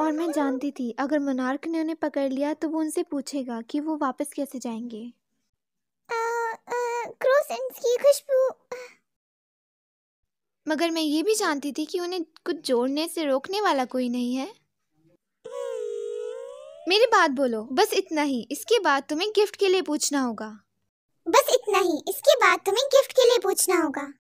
और मैं जानती थी अगर मुनार्क ने उन्हें पकड़ लिया तो वो उनसे पूछेगा कि वो वापस कैसे जाएंगे क्रोसेंट्स की खुशबू मगर मैं ये भी जानती थी कि उन्हें कुछ जोड़ने से रोकने वाला कोई नहीं है हम्म। मेरी बात बोलो बस इतना ही इसके बाद तुम्हें गिफ्ट के लिए पूछना होगा बस इतना ही इसके बाद तुम्हें गिफ्ट के लिए पूछना होगा